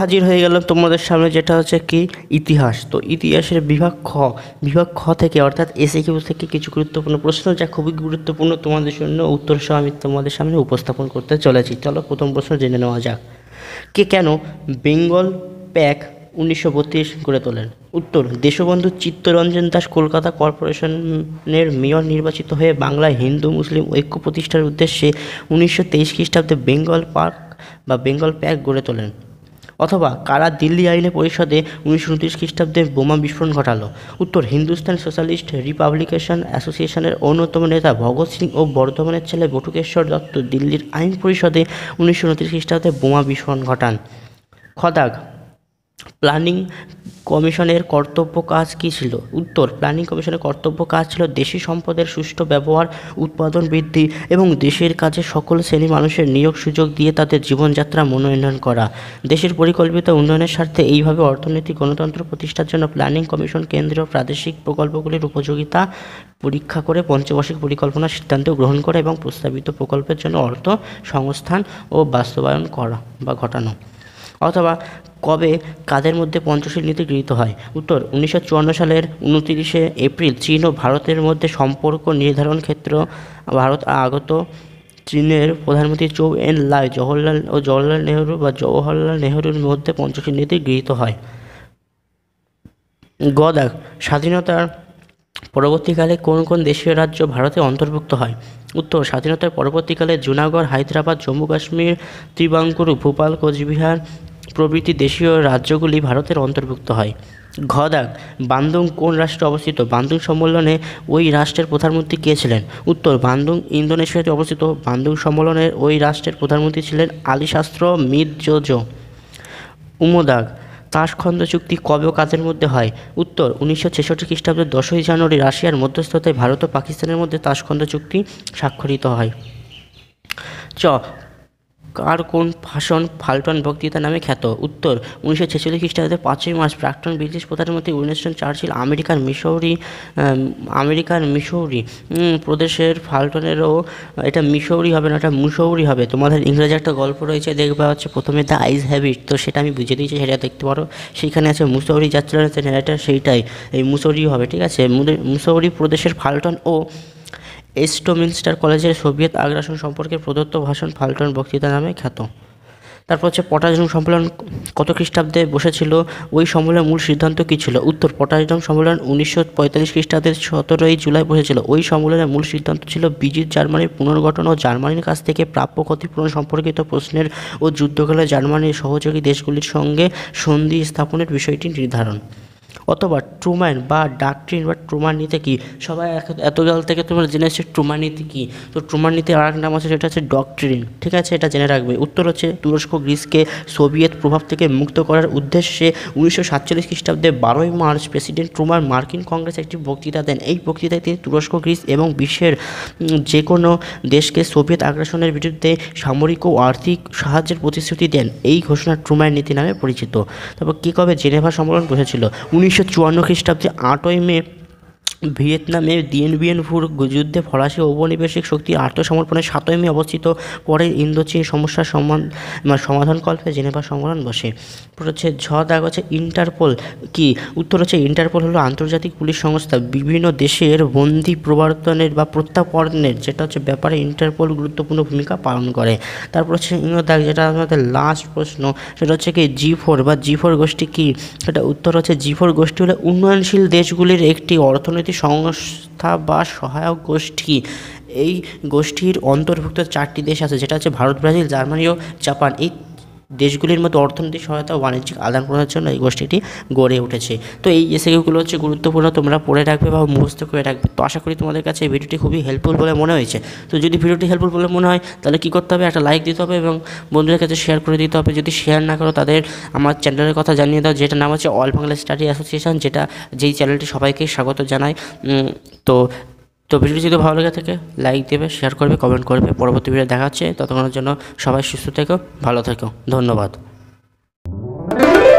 হাজির হয়ে গেল তোমাদের সামনে যেটা হচ্ছে কি ইতিহাস তো ইতিহাসের বিভাগ খ বিভাগ খ থেকে অর্থাৎ এসে কিউ থেকে কিছু গুরুত্বপূর্ণ প্রশ্ন যা খুবই গুরুত্বপূর্ণ তোমাদের জন্য উত্তর সহ আমি তোমাদের সামনে উপস্থাপন করতে চলেছি চলো প্রথম প্রশ্ন জেনে নেওয়া যাক কে কেন বেঙ্গল প্যাক উনিশশো বত্রিশ গড়ে তোলেন উত্তর দেশবন্ধু চিত্তরঞ্জন দাস কলকাতা কর্পোরেশনের মেয়র নির্বাচিত হয়ে বাংলায় হিন্দু মুসলিম ঐক্য প্রতিষ্ঠার উদ্দেশ্যে উনিশশো তেইশ খ্রিস্টাব্দে বেঙ্গল পার্ক বা বেঙ্গল প্যাক গড়ে তোলেন অথবা কারা দিল্লি আইলে পরিষদে উনিশশো উনত্রিশ খ্রিস্টাব্দে বোমা বিস্ফোরণ ঘটালো উত্তর হিন্দুস্তান সোশ্যালিস্ট রিপাবলিকেশন অ্যাসোসিয়েশনের অন্যতম নেতা ভগৎ সিং ও বর্ধমানের ছেলে বটুকেশ্বর দত্ত দিল্লির আইন পরিষদে উনিশশো উনত্রিশ খ্রিস্টাব্দে বোমা বিস্ফোরণ ঘটান খদাগ প্ল্যানিং কমিশনের কর্তব্য কাজ কী ছিল উত্তর প্ল্যানিং কমিশনের কর্তব্য কাজ ছিল দেশি সম্পদের সুষ্ঠু ব্যবহার উৎপাদন বৃদ্ধি এবং দেশের কাজে সকল শ্রেণী মানুষের নিয়োগ সুযোগ দিয়ে তাদের জীবনযাত্রা মনোনয়ন করা দেশের পরিকল্পিত উন্নয়নের স্বার্থে এইভাবে অর্থনৈতিক গণতন্ত্র প্রতিষ্ঠার জন্য প্ল্যানিং কমিশন কেন্দ্রীয় প্রাদেশিক প্রকল্পগুলির উপযোগিতা পরীক্ষা করে পঞ্চবার্ষিক পরিকল্পনা সিদ্ধান্ত গ্রহণ করা এবং প্রস্তাবিত প্রকল্পের জন্য অর্থ সংস্থান ও বাস্তবায়ন করা বা ঘটানো অথবা কবে কাদের মধ্যে পঞ্চশীল নীতি গৃহীত হয় উত্তর উনিশশো সালের উনতিরিশে এপ্রিল চীন ও ভারতের মধ্যে সম্পর্ক নির্ধারণ ক্ষেত্র ভারত আগত চীনের প্রধানমন্ত্রী চৌ এন লাই জওহরলাল ও জওহরলাল নেহরু বা জওহরলাল নেহরুর মধ্যে পঞ্চশীল নীতি গৃহীত হয় গদাক স্বাধীনতার পরবর্তীকালে কোন কোন দেশীয় রাজ্য ভারতে অন্তর্ভুক্ত হয় উত্তর স্বাধীনতার পরবর্তীকালে জুনাগড় হায়দ্রাবাদ জম্মু কাশ্মীর ত্রিবাঙ্কুরু ভোপাল কোচবিহার প্রভৃতি দেশীয় রাজ্যগুলি ভারতের অন্তর্ভুক্ত হয় ঘদাক বান্দুং কোন রাষ্ট্রে অবস্থিত বান্দুং সম্মেলনে ওই রাষ্ট্রের প্রধানমন্ত্রী কে ছিলেন উত্তর বান্দুং ইন্দোনেশিয়াতে অবস্থিত বান্দুং সম্মেলনের ওই রাষ্ট্রের প্রধানমন্ত্রী ছিলেন আলিশাস্ত্র মিদজোজ উমোদাগ তাসখন্দ চুক্তি কবে ও কাজের মধ্যে হয় উত্তর উনিশশো ছেষট্টি খ্রিস্টাব্দের দশই জানুয়ারি রাশিয়ার মধ্যস্থতায় ভারত ও পাকিস্তানের মধ্যে তাসখন্দ চুক্তি স্বাক্ষরিত হয় চ কার কোন ভাষণ ফাল্টন বক্তৃতা নামে খ্যাত উত্তর উনিশশো ছেচল্লিশ খ্রিস্টাব্দে পাঁচই মার্চ প্রাক্তন ব্রিটিশ প্রধানমন্ত্রী উইনস্টন চার্চিল আমেরিকার মিশৌরি আমেরিকার মিশৌরি প্রদেশের ফাল্টনেরও এটা মিশৌরি হবে না এটা মুশৌরি হবে তোমাদের ইংরেজি একটা গল্প রয়েছে দেখবা হচ্ছে প্রথমে দ্য আইস হ্যাবিট তো সেটা আমি বুঝে দিয়েছি সেটা দেখতে পারো সেইখানে আছে মুসৌরি যাচ্ছিল সেটাই সেইটাই এই মুসৌরি হবে ঠিক আছে মুসৌরি প্রদেশের ফাল্টন ও এস্টোমিনস্টার কলেজের সোভিয়েত আগ্রাসন সম্পর্কে প্রদত্ত ভাষণ ফাল্টন বক্তৃতা নামে খ্যাত তারপর হচ্ছে পটাশডম সম্মেলন কত খ্রিস্টাব্দে বসেছিল ওই সম্মেলনের মূল সিদ্ধান্ত কী ছিল উত্তর পটাশডম সম্মেলন উনিশশো পঁয়তাল্লিশ খ্রিস্টাব্দের সতেরোই জুলাই বসেছিল ওই সম্মেলনের মূল সিদ্ধান্ত ছিল বিজিত জার্মানির পুনর্গঠন ও জার্মানির কাছ থেকে প্রাপ্য ক্ষতিপূরণ সম্পর্কিত প্রশ্নের ও যুদ্ধকালে জার্মানির সহযোগী দেশগুলির সঙ্গে সন্ধি স্থাপনের বিষয়টি নির্ধারণ অথবা ট্রুম্যান বা ডাকট্রিন বা ট্রুমার নীতি কী সবাই এতকাল থেকে তোমরা জেনে এসছে ট্রুমার নীতি কী তো ট্রুমার নীতি আর এক নাম আছে সেটা হচ্ছে ডকট্রিন ঠিক আছে এটা জেনে রাখবে উত্তর হচ্ছে তুরস্ক গ্রিসকে সোভিয়েত প্রভাব থেকে মুক্ত করার উদ্দেশ্যে উনিশশো সাতচল্লিশ খ্রিস্টাব্দে বারোই মার্চ প্রেসিডেন্ট ট্রুমার মার্কিন কংগ্রেস একটি বক্তৃতা দেন এই বক্তৃতায় তিনি তুরস্ক গ্রিস এবং বিশ্বের যে কোনো দেশকে সোভিয়েত আগ্রাসনের বিরুদ্ধে সামরিক ও আর্থিক সাহায্যের প্রতিশ্রুতি দেন এই ঘোষণা ট্রুমার নীতি নামে পরিচিত তারপর কী কবে জেনেভা সম্মেলন বসেছিল উনি উনিশশো চুয়ান্ন খ্রিস্টাব্দে আটই মে ভিয়েতনামে দিয়েন বিয়েন ফুর যুদ্ধে ফরাসি ঔপনিবেশিক শক্তির আত্মসমর্পণে সাতই মে অবস্থিত পরে ইন্দোচীন সমস্যার সমাধান কল্পে জেনেভা সম্মেলন বসে হচ্ছে ঝ দাগ হচ্ছে ইন্টারপোল কি উত্তর হচ্ছে ইন্টারপোল হলো আন্তর্জাতিক পুলিশ সংস্থা বিভিন্ন দেশের বন্দি প্রবর্তনের বা প্রত্যাপর্ণের যেটা হচ্ছে ব্যাপারে ইন্টারপোল গুরুত্বপূর্ণ ভূমিকা পালন করে তারপর হচ্ছে দাগ যেটা আমাদের লাস্ট প্রশ্ন সেটা হচ্ছে কি জি ফোর বা জি ফোর গোষ্ঠী কি সেটা উত্তর হচ্ছে জি ফোর গোষ্ঠী হলো উন্নয়নশীল দেশগুলির একটি অর্থনৈতিক সংস্থা বা সহায়ক গোষ্ঠী এই গোষ্ঠীর অন্তর্ভুক্ত চারটি দেশ আছে যেটা হচ্ছে ভারত ব্রাজিল জার্মানি ও জাপান এই দেশগুলির মধ্যে অর্থনৈতিক সহায়তা ও বাণিজ্যিক আদান প্রদানের জন্য এই গোষ্ঠীটি গড়ে উঠেছে তো এই এসএগুলো হচ্ছে গুরুত্বপূর্ণ তোমরা পড়ে রাখবে বা মুখস্থ করে রাখবে তো আশা করি তোমাদের কাছে এই ভিডিওটি খুবই হেল্পফুল বলে মনে হয়েছে তো যদি ভিডিওটি হেল্পফুল বলে মনে হয় তাহলে কী করতে হবে একটা লাইক দিতে হবে এবং বন্ধুদের কাছে শেয়ার করে দিতে হবে যদি শেয়ার না করো তাদের আমার চ্যানেলের কথা জানিয়ে দাও যেটা নাম হচ্ছে অল বাংলা স্টাডি অ্যাসোসিয়েশন যেটা যেই চ্যানেলটি সবাইকে স্বাগত জানায় তো তো ভিডিওটি যদি ভালো লেগে থাকে লাইক দেবে শেয়ার করবে কমেন্ট করবে পরবর্তী ভিডিও দেখাচ্ছে ততক্ষণের জন্য সবাই সুস্থ থেকো ভালো থেকো ধন্যবাদ